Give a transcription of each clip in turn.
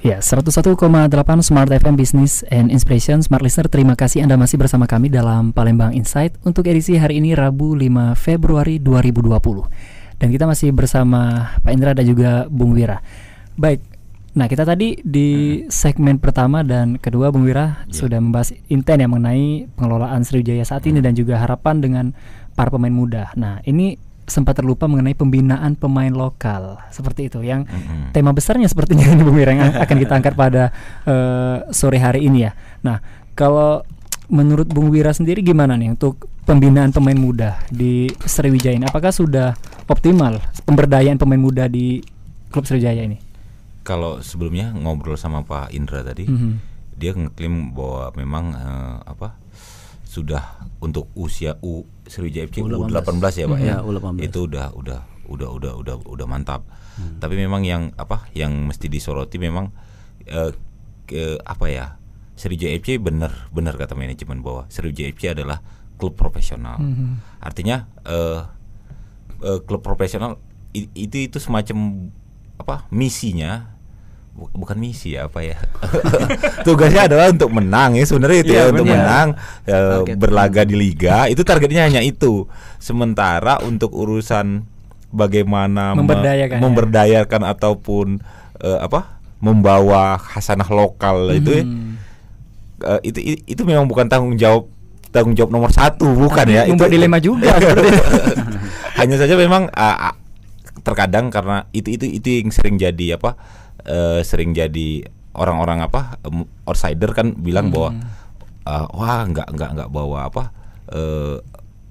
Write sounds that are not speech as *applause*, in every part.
Ya, 101,8 Smart FM Business and Inspiration Smart Listener, terima kasih Anda masih bersama kami dalam Palembang Insight untuk edisi hari ini Rabu 5 Februari 2020. Dan kita masih bersama Pak Indra dan juga Bung Wira. Baik, nah kita tadi di hmm. segmen pertama dan kedua Bung Wira yeah. sudah membahas inten ya mengenai pengelolaan Sriwijaya saat ini hmm. dan juga harapan dengan para pemain muda. Nah, ini sempat terlupa mengenai pembinaan pemain lokal seperti itu yang mm-hmm. tema besarnya sepertinya *laughs* ini Mirang akan kita angkat pada uh, sore hari ini ya. Nah, kalau menurut Bung Wira sendiri gimana nih untuk pembinaan pemain muda di Sriwijaya ini? Apakah sudah optimal pemberdayaan pemain muda di klub Sriwijaya ini? Kalau sebelumnya ngobrol sama Pak Indra tadi, mm-hmm. dia ngeklaim bahwa memang uh, apa sudah untuk usia U Sriwijaya FC U18, U18 ya Pak hmm. ya. ya U18. Itu udah udah udah udah udah udah mantap. Hmm. Tapi memang yang apa yang mesti disoroti memang eh, ke, apa ya? Sriwijaya FC benar benar kata manajemen bahwa Sriwijaya FC adalah klub profesional. Hmm. Artinya eh, eh, klub profesional itu itu semacam apa misinya bukan misi ya apa ya *laughs* tugasnya adalah untuk menang ya sebenarnya itu ya, ya untuk menang ya. berlaga di liga itu targetnya hanya itu sementara untuk urusan bagaimana memberdayakan, me memberdayakan ya. ataupun uh, apa membawa khasanah lokal hmm. itu ya, uh, itu itu memang bukan tanggung jawab tanggung jawab nomor satu bukan Tapi ya itu, dilema juga *laughs* hanya saja memang uh, terkadang karena itu itu itu yang sering jadi apa Eh, sering jadi orang-orang apa um, outsider kan bilang hmm. bahwa uh, eh, wah nggak nggak nggak bawa apa uh,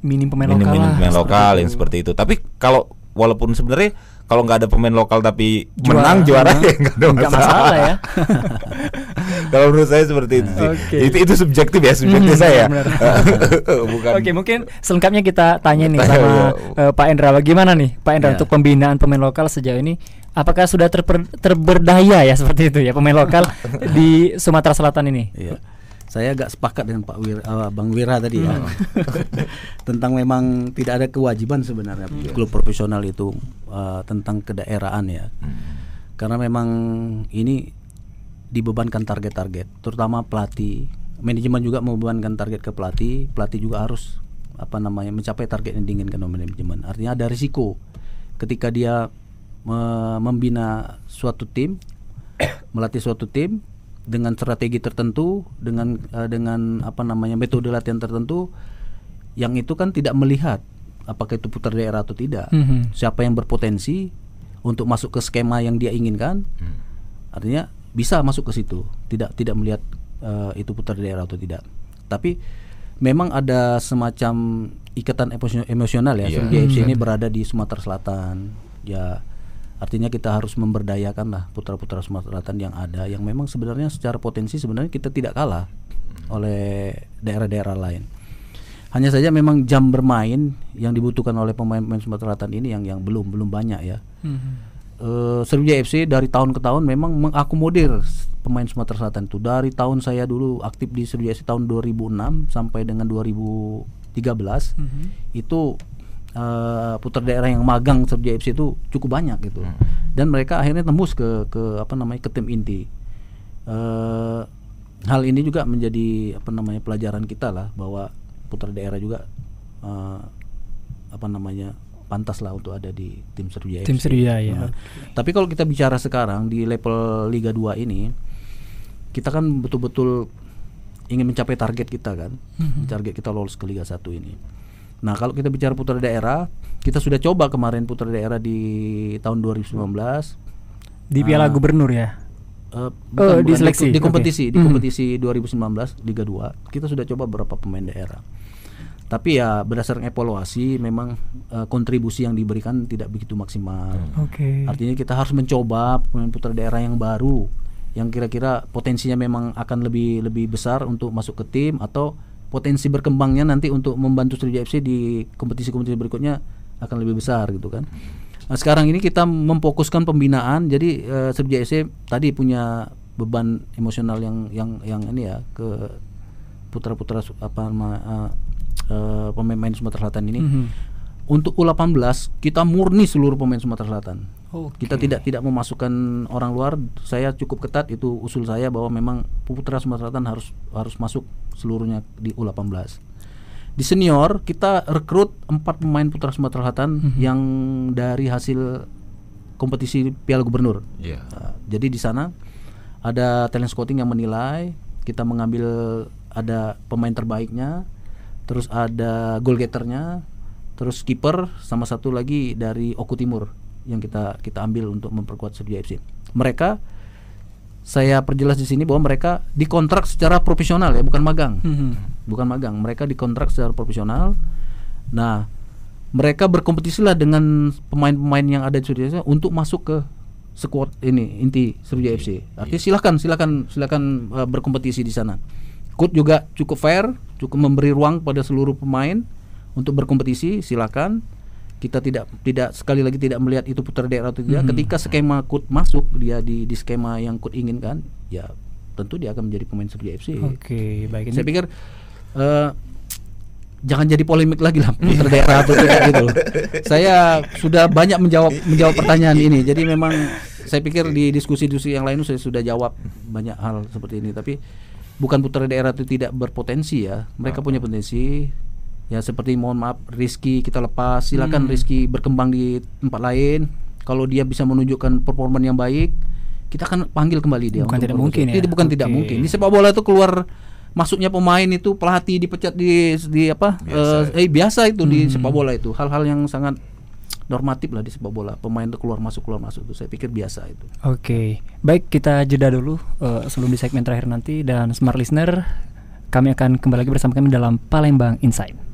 minim pemain minim, lokal minim pemain lokal yang seperti itu tapi kalau walaupun sebenarnya kalau nggak ada pemain lokal tapi juara, menang juara ya *laughs* nggak ada masalah, masalah ya *laughs* kalau menurut saya seperti itu sih okay. itu itu subjektif ya subjektif hmm, saya *laughs* oke okay, mungkin selengkapnya kita tanya nih sama uh, Pak Endra bagaimana nih Pak Endra ya. untuk pembinaan pemain lokal sejauh ini apakah sudah terper, terberdaya ya seperti itu ya pemain lokal *laughs* di Sumatera Selatan ini? Iya. Saya agak sepakat dengan Pak Wir, uh, Bang Wira tadi ya. hmm. ya *laughs* tentang memang tidak ada kewajiban sebenarnya hmm. klub profesional itu uh, tentang kedaerahan ya. Hmm. Karena memang ini dibebankan target-target, terutama pelatih, manajemen juga membebankan target ke pelatih, pelatih juga harus apa namanya mencapai target yang diinginkan oleh manajemen. Artinya ada risiko ketika dia membina suatu tim, *coughs* melatih suatu tim dengan strategi tertentu, dengan uh, dengan apa namanya metode latihan tertentu, yang itu kan tidak melihat apakah itu putar daerah atau tidak, mm -hmm. siapa yang berpotensi untuk masuk ke skema yang dia inginkan, mm. artinya bisa masuk ke situ, tidak tidak melihat uh, itu putar daerah atau tidak, tapi memang ada semacam ikatan emosional ya. Yeah. Sriwijaya FC ini hmm. berada di Sumatera Selatan. Ya Artinya kita harus memberdayakan lah putra-putra Sumatera Selatan yang ada yang memang sebenarnya secara potensi sebenarnya kita tidak kalah oleh daerah-daerah lain. Hanya saja memang jam bermain yang dibutuhkan oleh pemain-pemain Sumatera Selatan ini yang yang belum belum banyak ya. Mm-hmm. Uh, Sriwijaya FC dari tahun ke tahun memang mengakomodir pemain Sumatera Selatan itu. Dari tahun saya dulu aktif di Sriwijaya FC tahun 2006 sampai dengan 2013 mm-hmm. itu uh, putar daerah yang magang di JFC itu cukup banyak gitu hmm. dan mereka akhirnya tembus ke ke apa namanya ke tim inti uh, hal ini juga menjadi apa namanya pelajaran kita lah bahwa putar daerah juga uh, apa namanya pantas lah untuk ada di tim Serbia. Tim Ya. Nah, okay. Tapi kalau kita bicara sekarang di level Liga 2 ini, kita kan betul-betul ingin mencapai target kita kan, mm -hmm. target kita lolos ke Liga 1 ini. Nah, kalau kita bicara putra daerah, kita sudah coba kemarin putra daerah di tahun 2019 di Piala uh, Gubernur ya. Uh, bukan, uh, di seleksi di, kompetisi okay. di hmm. kompetisi mm 2019 Liga 2 kita sudah coba beberapa pemain daerah tapi ya berdasarkan evaluasi memang uh, kontribusi yang diberikan tidak begitu maksimal hmm. okay. artinya kita harus mencoba pemain putra daerah yang baru yang kira-kira potensinya memang akan lebih lebih besar untuk masuk ke tim atau potensi berkembangnya nanti untuk membantu Sriwijaya FC di kompetisi-kompetisi berikutnya akan lebih besar gitu kan. Nah, sekarang ini kita memfokuskan pembinaan. Jadi uh, eh, Sriwijaya FC tadi punya beban emosional yang yang yang ini ya ke putra-putra apa nama uh, pemain-pemain Sumatera Selatan ini. Mm -hmm. Untuk U18 kita murni seluruh pemain Sumatera Selatan. Okay. Kita tidak tidak memasukkan orang luar. Saya cukup ketat itu usul saya bahwa memang Putra Sumatera Selatan harus harus masuk seluruhnya di U18. Di senior kita rekrut empat pemain Putra Sumatera Selatan mm -hmm. yang dari hasil kompetisi Piala Gubernur. Yeah. Iya. Uh, jadi di sana ada talent scouting yang menilai, kita mengambil ada pemain terbaiknya, terus ada goal getternya, terus kiper sama satu lagi dari Oku Timur yang kita kita ambil untuk memperkuat Sriwijaya FC. Mereka saya perjelas di sini bahwa mereka dikontrak secara profesional ya, bukan magang. Hmm. Bukan magang, mereka dikontrak secara profesional. Nah, mereka berkompetisi lah dengan pemain-pemain yang ada di Sriwijaya untuk masuk ke squad ini inti Sriwijaya FC. Iya. Artinya silakan silakan silakan uh, berkompetisi di sana. Coach juga cukup fair, cukup memberi ruang pada seluruh pemain untuk berkompetisi, silakan kita tidak tidak sekali lagi tidak melihat itu putar daerah atau tidak. Mm -hmm. Ketika skema kut masuk dia di di skema yang kut inginkan, ya tentu dia akan menjadi pemain seperti FC. Oke, okay, baik. Saya pikir uh, jangan jadi polemik lagi lah putar daerah atau tidak *laughs* gitu. Saya sudah banyak menjawab menjawab pertanyaan ini. Jadi memang saya pikir di diskusi-diskusi yang lain saya sudah jawab banyak hal seperti ini. Tapi bukan putar daerah itu tidak berpotensi ya. Mereka punya potensi ya seperti mohon maaf Rizky kita lepas silakan hmm. Rizky berkembang di tempat lain kalau dia bisa menunjukkan performa yang baik kita akan panggil kembali dia bukan tidak mungkin ya Ini bukan okay. tidak mungkin di sepak bola itu keluar masuknya pemain itu pelatih dipecat di di apa biasa. eh, eh biasa itu hmm. di sepak bola itu hal-hal yang sangat normatif lah di sepak bola pemain itu keluar masuk keluar masuk itu saya pikir biasa itu oke okay. baik kita jeda dulu uh, sebelum di segmen terakhir nanti dan smart listener kami akan kembali lagi bersama kami dalam Palembang Insight